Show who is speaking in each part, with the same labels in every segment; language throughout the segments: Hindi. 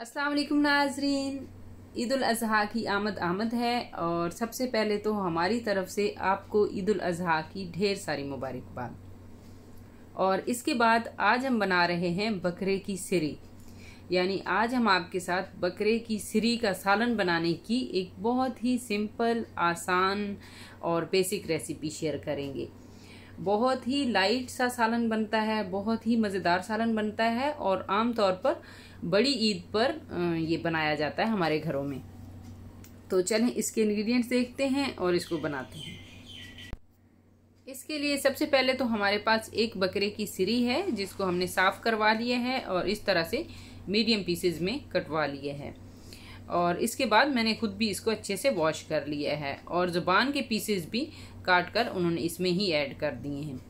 Speaker 1: अस्सलाम वालेकुम नाजरीन ईद अज़हा की आमद आमद है और सबसे पहले तो हमारी तरफ से आपको ईद अज़हा की ढेर सारी मुबारकबाद और इसके बाद आज हम बना रहे हैं बकरे की सिरी यानी आज हम आपके साथ बकरे की सिरी का सालन बनाने की एक बहुत ही सिंपल आसान और बेसिक रेसिपी शेयर करेंगे बहुत ही लाइट सा सालन बनता है बहुत ही मज़ेदार सालन बनता है और आम तौर पर बड़ी ईद पर ये बनाया जाता है हमारे घरों में तो चलें इसके इंग्रेडिएंट्स देखते हैं और इसको बनाते हैं इसके लिए सबसे पहले तो हमारे पास एक बकरे की सिरी है जिसको हमने साफ़ करवा लिया है और इस तरह से मीडियम पीसेज में कटवा लिए है और इसके बाद मैंने खुद भी इसको अच्छे से वॉश कर लिया है और ज़ुबान के पीसेज भी काट कर उन्होंने इसमें ही ऐड कर दिए हैं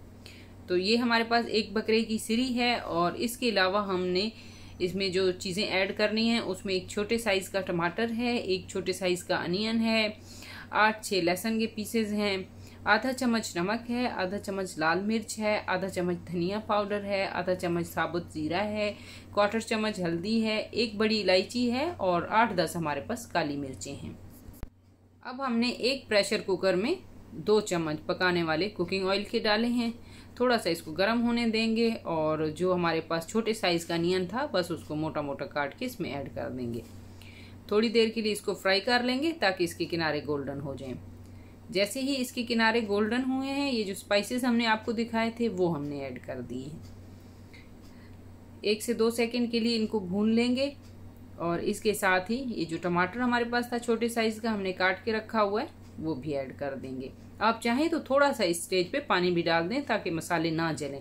Speaker 1: तो ये हमारे पास एक बकरे की सिरी है और इसके अलावा हमने इसमें जो चीज़ें ऐड करनी है उसमें एक छोटे साइज़ का टमाटर है एक छोटे साइज़ का अनियन है आठ छः लहसुन के पीसेज हैं आधा चम्मच नमक है आधा चम्मच लाल मिर्च है आधा चम्मच धनिया पाउडर है आधा चम्मच साबुत ज़ीरा है क्वार्टर चम्मच हल्दी है एक बड़ी इलायची है और आठ दस हमारे पास काली मिर्चें हैं अब हमने एक प्रेशर कुकर में दो चम्मच पकाने वाले कुकिंग ऑयल के डाले हैं थोड़ा सा इसको गर्म होने देंगे और जो हमारे पास छोटे साइज़ का नियन था बस उसको मोटा मोटा काट के इसमें ऐड कर देंगे थोड़ी देर के लिए इसको फ्राई कर लेंगे ताकि इसके किनारे गोल्डन हो जाएं जैसे ही इसके किनारे गोल्डन हुए हैं ये जो स्पाइसेस हमने आपको दिखाए थे वो हमने ऐड कर दिए हैं एक से दो सेकंड के लिए इनको भून लेंगे और इसके साथ ही ये जो टमाटर हमारे पास था छोटे साइज़ का हमने काट के रखा हुआ है वो भी ऐड कर देंगे आप चाहें तो थोड़ा सा स्टेज पे पानी भी डाल दें ताकि मसाले ना जलें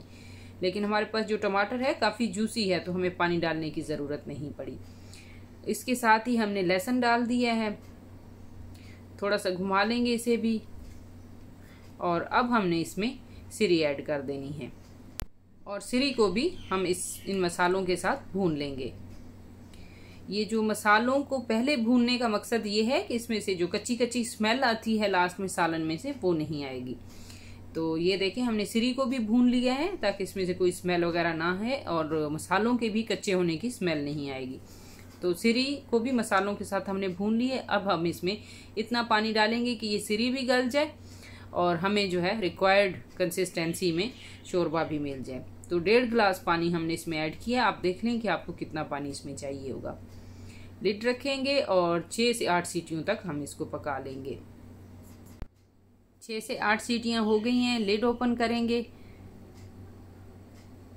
Speaker 1: लेकिन हमारे पास जो टमाटर है काफ़ी जूसी है तो हमें पानी डालने की ज़रूरत नहीं पड़ी इसके साथ ही हमने लहसुन डाल दिया है थोड़ा सा घुमा लेंगे इसे भी और अब हमने इसमें सिरी ऐड कर देनी है और सिरी को भी हम इस इन मसालों के साथ भून लेंगे ये जो मसालों को पहले भूनने का मकसद ये है कि इसमें से जो कच्ची कच्ची स्मेल आती है लास्ट में सालन में से वो नहीं आएगी तो ये देखें हमने सिरी को भी भून लिया है ताकि इसमें से कोई स्मेल वगैरह ना है और मसालों के भी कच्चे होने की स्मेल नहीं आएगी तो सिरी को भी मसालों के साथ हमने भून लिए अब हम इसमें इतना पानी डालेंगे कि ये सिरी भी गल जाए और हमें जो है रिक्वायर्ड कंसिस्टेंसी में शोरबा भी मिल जाए तो डेढ़ गिलास पानी हमने इसमें ऐड किया आप देख लें कि आपको कितना पानी इसमें चाहिए होगा लिट रखेंगे और छः से आठ सीटियों तक हम इसको पका लेंगे छः से आठ सीटियाँ हो गई हैं लिड ओपन करेंगे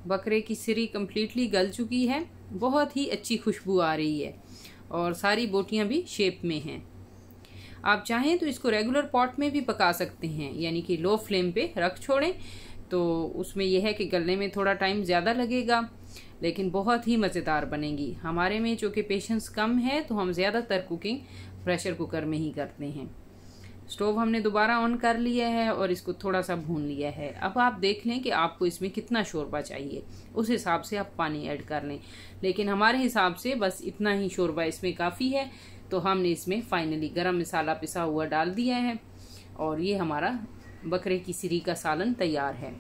Speaker 1: बकरे की सिरी कम्प्लीटली गल चुकी है बहुत ही अच्छी खुशबू आ रही है और सारी बोटियाँ भी शेप में हैं आप चाहें तो इसको रेगुलर पॉट में भी पका सकते हैं यानी कि लो फ्लेम पे रख छोड़ें तो उसमें यह है कि गलने में थोड़ा टाइम ज़्यादा लगेगा लेकिन बहुत ही मज़ेदार बनेगी हमारे में चूँकि पेशेंस कम है तो हम ज़्यादातर कुकिंग प्रेशर कुकर में ही करते हैं स्टोव हमने दोबारा ऑन कर लिया है और इसको थोड़ा सा भून लिया है अब आप देख लें कि आपको इसमें कितना शोरबा चाहिए उस हिसाब से आप पानी ऐड कर लें लेकिन हमारे हिसाब से बस इतना ही शोरबा इसमें काफ़ी है तो हमने इसमें फाइनली गरम मसाला पिसा हुआ डाल दिया है और ये हमारा बकरे की सिरी का सालन तैयार है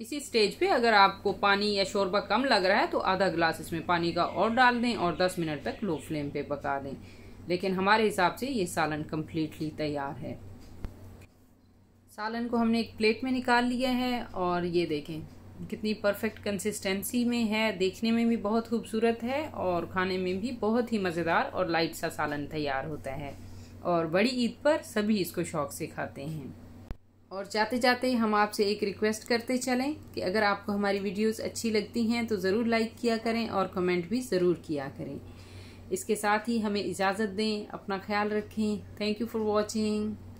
Speaker 1: इसी स्टेज पे अगर आपको पानी या शोरबा कम लग रहा है तो आधा गिलास इसमें पानी का और डाल दें और 10 मिनट तक लो फ्लेम पे पका दें लेकिन हमारे हिसाब से ये सालन कम्प्लीटली तैयार है सालन को हमने एक प्लेट में निकाल लिया है और ये देखें कितनी परफेक्ट कंसिस्टेंसी में है देखने में भी बहुत खूबसूरत है और खाने में भी बहुत ही मज़ेदार और लाइट सा सालन तैयार होता है और बड़ी ईद पर सभी इसको शौक से खाते हैं और जाते जाते हम आपसे एक रिक्वेस्ट करते चलें कि अगर आपको हमारी वीडियोस अच्छी लगती हैं तो ज़रूर लाइक किया करें और कमेंट भी ज़रूर किया करें इसके साथ ही हमें इजाज़त दें अपना ख्याल रखें थैंक यू फॉर वॉचिंग